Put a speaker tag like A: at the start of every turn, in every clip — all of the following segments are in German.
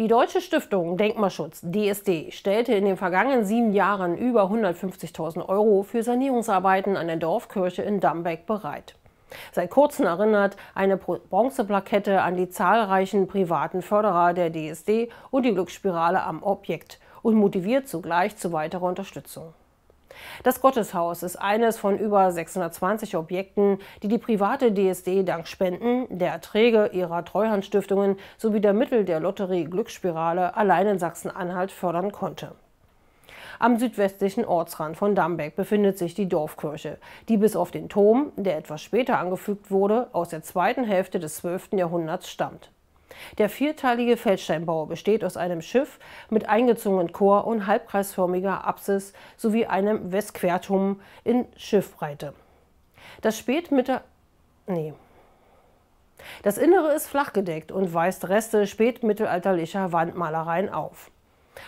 A: Die Deutsche Stiftung Denkmalschutz DSD stellte in den vergangenen sieben Jahren über 150.000 Euro für Sanierungsarbeiten an der Dorfkirche in Dambeck bereit. Seit kurzem erinnert eine Bronzeplakette an die zahlreichen privaten Förderer der DSD und die Glücksspirale am Objekt und motiviert zugleich zu weiterer Unterstützung. Das Gotteshaus ist eines von über 620 Objekten, die die private DSD dank Spenden, der Erträge ihrer Treuhandstiftungen sowie der Mittel der Lotterie Glücksspirale allein in Sachsen-Anhalt fördern konnte. Am südwestlichen Ortsrand von Dambeck befindet sich die Dorfkirche, die bis auf den Turm, der etwas später angefügt wurde, aus der zweiten Hälfte des 12. Jahrhunderts stammt. Der vierteilige Feldsteinbau besteht aus einem Schiff mit eingezogenen Chor und halbkreisförmiger Apsis sowie einem Westquerturm in Schiffbreite. Das Spätmittel... Nee. Das Innere ist flachgedeckt und weist Reste spätmittelalterlicher Wandmalereien auf.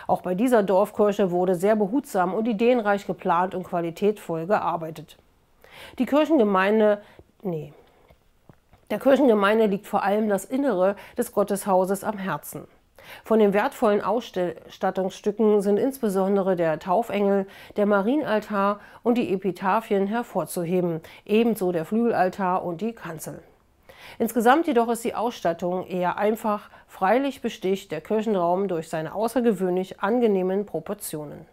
A: Auch bei dieser Dorfkirche wurde sehr behutsam und ideenreich geplant und qualitätvoll gearbeitet. Die Kirchengemeinde, nee, der Kirchengemeinde liegt vor allem das Innere des Gotteshauses am Herzen. Von den wertvollen Ausstattungsstücken sind insbesondere der Taufengel, der Marienaltar und die Epitaphien hervorzuheben, ebenso der Flügelaltar und die Kanzel. Insgesamt jedoch ist die Ausstattung eher einfach, freilich besticht der Kirchenraum durch seine außergewöhnlich angenehmen Proportionen.